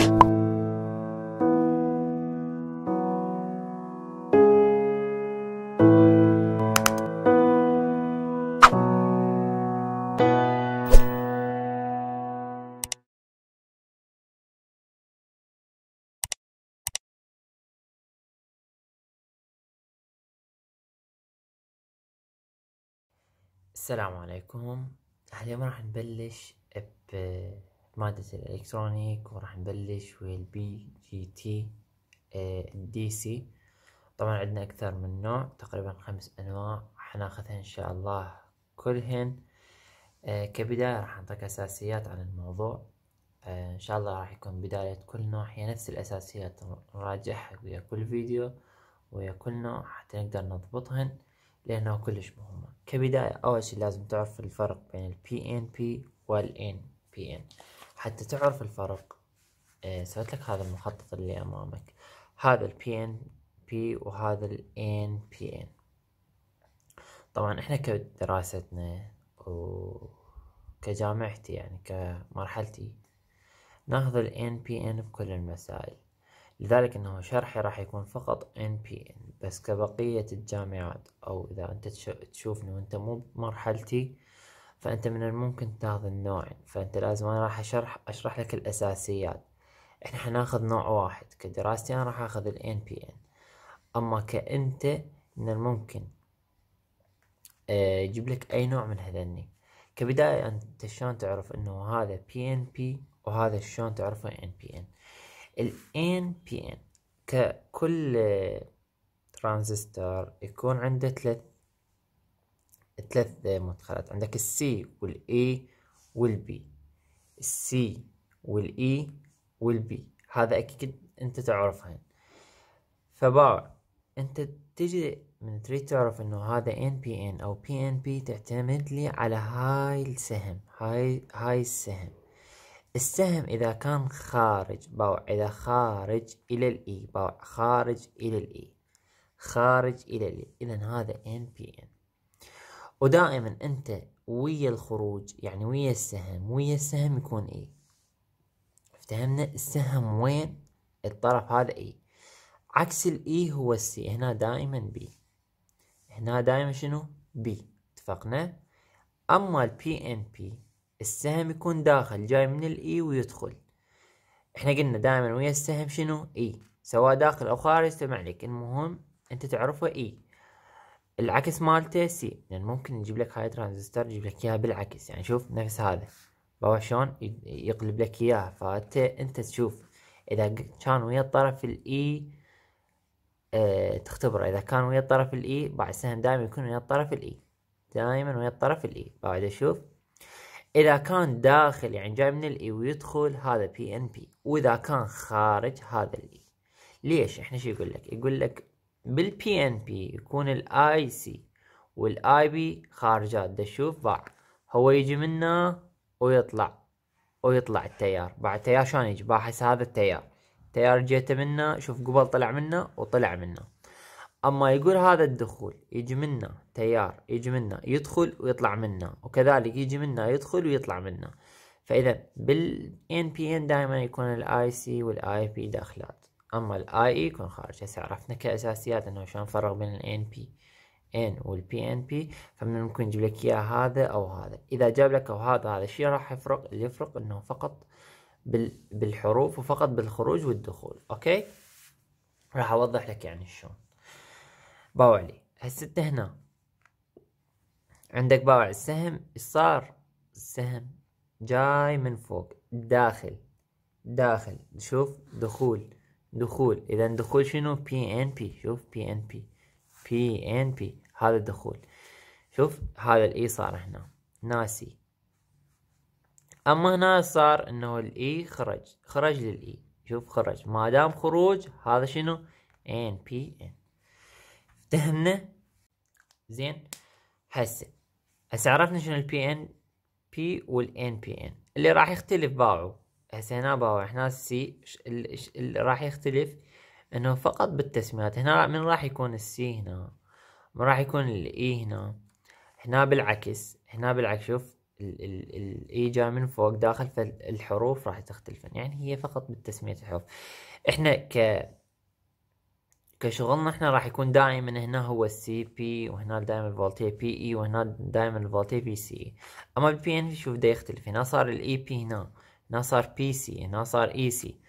السلام عليكم اليوم راح نبلش ب مادة الإلكترونيك وراح نبلش ويا البي جي تي دي آه، سي طبعا عندنا أكثر من نوع تقريبا خمس أنواع ناخذها إن شاء الله كلهن آه، كبداية راح نعطيك أساسيات عن الموضوع آه، إن شاء الله راح يكون بداية كل نوع هي نفس الأساسيات نراجعها ويا كل فيديو ويا كل نوع حتى نقدر نضبطهن لأنه كلش مهمة كبداية أول شي لازم تعرف الفرق بين ال PNP وال NPN حتى تعرف الفرق إيه، سويت لك هذا المخطط اللي امامك هذا ال PNP وهذا الان بي طبعا احنا كدراستنا وكجامعتي يعني كمرحلتي ناخذ الان بي بكل المسائل لذلك انه شرحي راح يكون فقط NPN بس كبقية الجامعات او اذا انت تشوفني وانت مو بمرحلتي فأنت من الممكن تاخذ النوعين فأنت لازم أنا راح أشرح أشرح لك الأساسيات إحنا حناخذ نوع واحد كدراستي أنا راح أخذ الـ NPN أما كأنت من الممكن آه، يجيب لك أي نوع من هذني كبداية أنت شلون تعرف إنه هذا PNP وهذا شلون تعرفه NPN الـ NPN ككل آه، ترانزستور يكون عنده ثلاث ثلاث مدخلات عندك السي والاي والبي السي والاي e والبي هذا اكيد انت تعرفهن يعني. فبار انت تجي من تريد تعرف انه هذا ان بي ان او بي ان بي تعتمد لي على هاي السهم هاي هاي السهم السهم اذا كان خارج باوع اذا خارج الى الاي e، باوع خارج الى الاي e، خارج الى الاي اذا هذا ان بي ان ودائما انت ويا الخروج يعني ويا السهم ويا السهم يكون اي افتهمنا السهم وين الطرف هذا اي عكس الاي e هو السي هنا دائما بي هنا دائما شنو بي اتفقنا اما البي ان بي السهم يكون داخل جاي من الاي e ويدخل احنا قلنا دائما ويا السهم شنو اي e. سواء داخل او خارج تبع لك المهم انت تعرفه اي العكس مالته سي لان يعني ممكن نجيب لك هاي ترانزستور يجيب لك اياها بالعكس يعني شوف نفس هذا بابا شلون يقلب لك اياها فانت انت تشوف اذا كان ويا الطرف الاي e، اه تختبره اذا كان ويا الطرف الاي e، بعد السهم دائما يكون ويا الطرف الاي e. دائما ويا الطرف الاي بعد اشوف اذا كان داخل يعني جاي من الاي ويدخل هذا بي ان بي واذا كان خارج هذا الاي ليش احنا شو يقول لك يقول لك بالبي ان بي يكون الاي سي والاي بي خارجات دشوف باع هو يجي منا ويطلع ويطلع التيار بعد التيار شلون يجي باع هذا التيار التيار جيته منا شوف قبل طلع منا وطلع منا اما يقول هذا الدخول يجي منا تيار يجي منا يدخل ويطلع منا وكذلك يجي منا يدخل ويطلع منا فاذا بالان بي ان دائما يكون الاي سي والاي بي داخلات اما الاي اي يكون خارج هسه عرفنا كاساسيات انه شلون نفرق بين الان بي ان والبي ان بي فمن ممكن يجيب لك اياه هذا او هذا اذا جاب لك او هذا هذا الشيء راح يفرق اللي يفرق انه فقط بالحروف وفقط بالخروج والدخول اوكي راح اوضح لك يعني شلون باو علي هسه انت هنا عندك باوع السهم صار السهم جاي من فوق داخل داخل شوف دخول دخول اذا دخول شنو بي ان بي شوف بي ان بي بي ان بي هذا الدخول شوف هذا الاي صار هنا ناسي اما هنا صار انه الاي خرج خرج للاي شوف خرج ما دام خروج هذا شنو ان بي ان افتهمنا زين هسه هسه عرفنا شنو البي ان بي والان بي ان اللي راح يختلف باعه هسه هنا بابا هنا السي راح يختلف انه فقط بالتسميات هنا من راح يكون السي هنا من راح يكون الاي e هنا هنا بالعكس هنا بالعكس شوف الاي e جاي من فوق داخل فالحروف راح تختلفن يعني هي فقط بالتسمية الحروف احنا ك كشغلنا احنا راح يكون دائما هنا هو السي بي وهنا دائما الفولتي بي اي e، وهنا دائما الفولتي بي سي اما بالبي ان شوف دا يختلف هنا صار الاي بي هنا هنا صار بي سي هنا صار اي e سي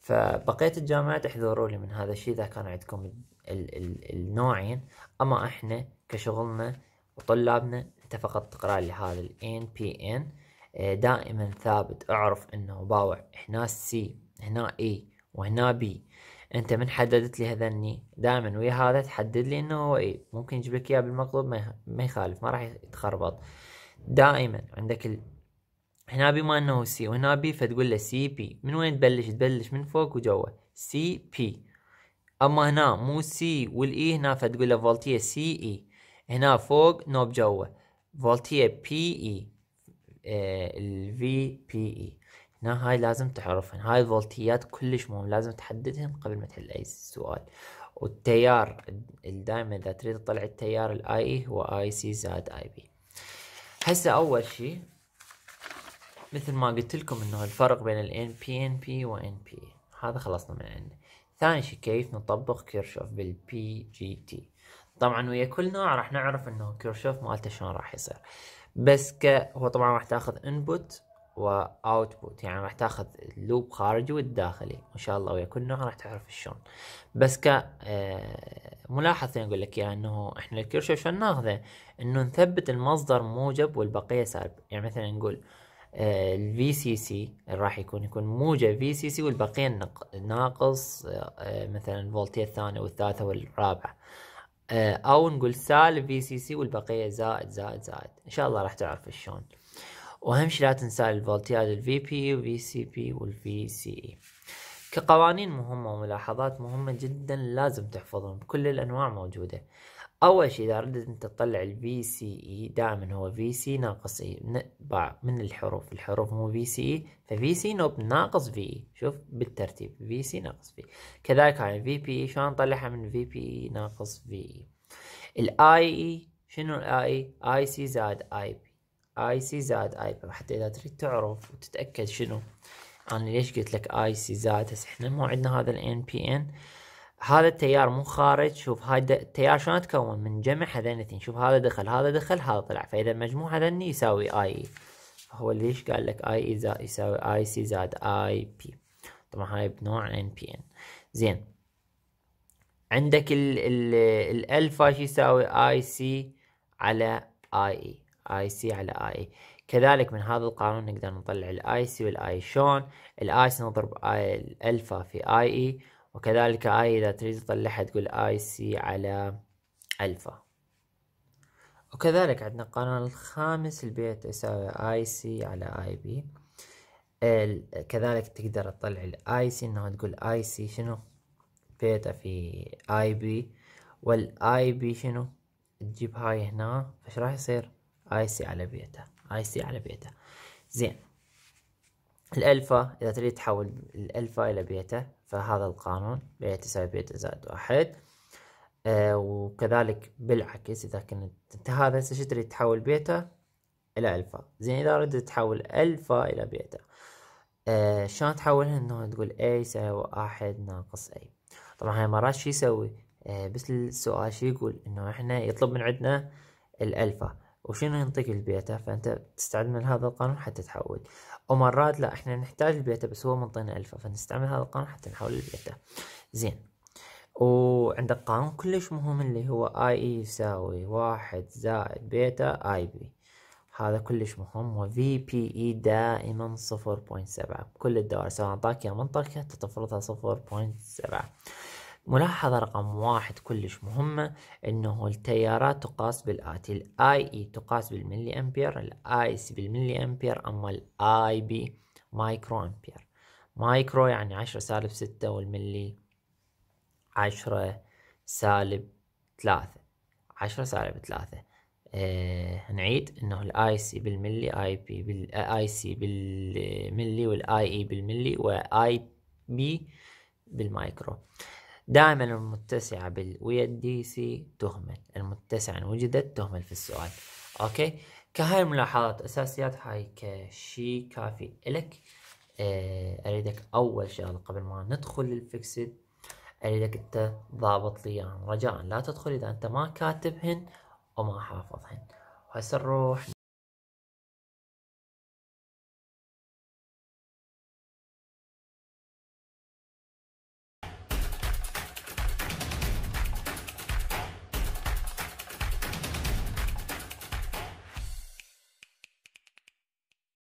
فبقية الجامعات احذروا لي من هذا الشيء اذا كان عندكم ال ال النوعين اما احنا كشغلنا وطلابنا انت فقط تقرا لي هذا الان بي ان دائما ثابت اعرف انه باوع هنا سي هنا اي e، وهنا بي انت من حددت لي هذني دائما ويا هذا تحدد لي انه هو اي e. ممكن يجيب لك اياه بالمقلوب ما يخالف ما راح يتخربط دائما عندك هنا بي ما انه سي وهنا بي فتقول له سي بي من وين تبلش تبلش من فوق وجوا سي بي اما هنا مو سي والاي e، هنا فتقول له فولتيه سي اي e. هنا فوق نوب جوا فولتيه بي اي الفي بي اي هنا هاي لازم تعرفهن هاي الفولتيات كلش مهم لازم تحددهن قبل ما تحل اي سؤال والتيار دائما اذا تريد تطلع التيار الاي اي e هو اي سي زائد اي بي هسه اول شيء مثل ما قلت لكم انه الفرق بين ال NPNP و NP هذا خلصنا من عنده ثاني شيء كيف نطبق كيرشوف بال PGT طبعا ويا كل نوع راح نعرف انه كيرشوف مالته شلون راح يصير بس ك هو طبعا راح تاخذ انبوت و واوتبوت يعني راح تاخذ اللوب خارجي والداخلي ان شاء الله ويا كل نوع راح تعرف شلون بس ك آه، ملاحظه اقول لك اياها يعني انه احنا الكيرشوف شلون ناخذه انه نثبت المصدر موجب والبقيه سالب يعني مثلا نقول الفي سي سي راح يكون يكون موجب في سي سي والباقيين ناقص آه، مثلا الفولتية الثانية والثالثة والرابعة آه، او نقول سالب في سي سي والبقية زائد زائد زائد ان شاء الله راح تعرف شلون واهم شيء لا تنسى الفولتيات الفي بي وفي سي بي والفي سي اي كقوانين مهمة وملاحظات مهمة جدا لازم تحفظهم كل الانواع موجودة اول شيء اذا ردت انت تطلع الفي سي اي e، دائما هو في سي ناقص اي من, من الحروف الحروف مو في سي اي ففي سي نوب ناقص في اي e. شوف بالترتيب في سي ناقص في e. كذلك هاي في بي اي شلون نطلعها من في بي اي ناقص في اي الاي اي شنو الاي اي اي سي زائد اي بي اي سي زائد اي بي حتى اذا تريد تعرف وتتاكد شنو انا ليش قلت لك اي سي زائد هسه احنا مو عندنا هذا الان بي ان هذا التيار مو خارج شوف هذا التيار شلون تكون من جمع هذين الاثنين شوف هذا دخل هذا دخل هذا طلع فاذا المجموع هذين يساوي اي اي هو ليش قال لك اي يساوي اي سي زائد اي بي طبعا هاي بنوع ان بي ان زين عندك ال ال الالفا شو يساوي اي سي على اي اي اي سي على اي e. كذلك من هذا القانون نقدر نطلع الاي سي والاي e. شلون الاي سي نضرب الالفا في اي اي e. وكذلك اي اذا تريد تطلعها تقول اي سي على الفا وكذلك عندنا القانون الخامس البيت يساوي اي سي على اي بي كذلك تقدر تطلع الاي سي انه تقول اي سي شنو بيتا في اي بي والاي بي شنو تجيب هاي هنا ايش راح يصير اي سي على بيتا اي سي على بيتا زين الالفا اذا تريد تحول الالفا الى بيتا فهذا القانون بتساوي بيتا زائد واحد آه وكذلك بالعكس إذا كنت أنت هذا هسه شو تريد تحول بيتا إلى ألفا زين إذا ردت تحول ألفا إلى بيتا آه شلون تحولها إنه تقول A يساوي واحد ناقص A طبعا هاي مرات شو يسوي آه بس السؤال شو يقول إنه إحنا يطلب من عندنا الألفا وشنو ينطيك البيتا فانت تستعد من هذا القانون حتى تحول ومرات لا احنا نحتاج البيتا بس هو منطينا الفا فنستعمل هذا القانون حتى نحول البيتا زين وعندك قانون كلش مهم اللي هو اي اي يساوي واحد زائد بيتا اي بي هذا كلش مهم وفي بي اي دائما صفر بوينت سبعة كل الدوائر سواء اعطاك يا منطقة تفرضها صفر بوينت سبعة ملاحظة رقم واحد كلش مهمة انه التيارات تقاس بالآتي الاي اي e تقاس بالملي امبير الاي سي بالملي امبير اما الاي بي مايكرو امبير مايكرو يعني عشرة سالب ستة والملي عشرة سالب ثلاثة عشرة سالب ثلاثة آه نعيد انه الاي سي بالملي اي بي بالاي آه، سي بالملي والاي اي e بالملي واي بي بالمايكرو دائما المتسعة بال ويا الدي سي تهمل المتسعة إن يعني وجدت تهمل في السؤال أوكي كهاي الملاحظات أساسيات هاي كشي كافي إلك آه، أريدك أول شغلة قبل ما ندخل للفيكسد أريدك أنت ضابط لي اياهم يعني رجاء لا تدخل إذا أنت ما كاتبهن وما حافظهن هسه نروح